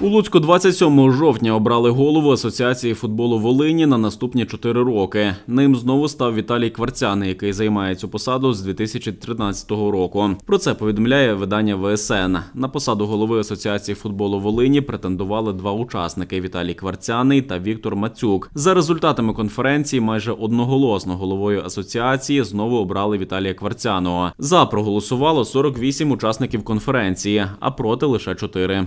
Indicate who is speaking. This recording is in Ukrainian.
Speaker 1: У Луцьку 27 жовтня обрали голову Асоціації футболу Волині на наступні чотири роки. Ним знову став Віталій Кварцяний, який займає цю посаду з 2013 року. Про це повідомляє видання ВСН. На посаду голови Асоціації футболу Волині претендували два учасники Віталій Кварцяний та Віктор Мацюк. За результатами конференції майже одноголосно головою асоціації знову обрали Віталія Кварцяного. За проголосувало 48 учасників конференції, а проти лише 4.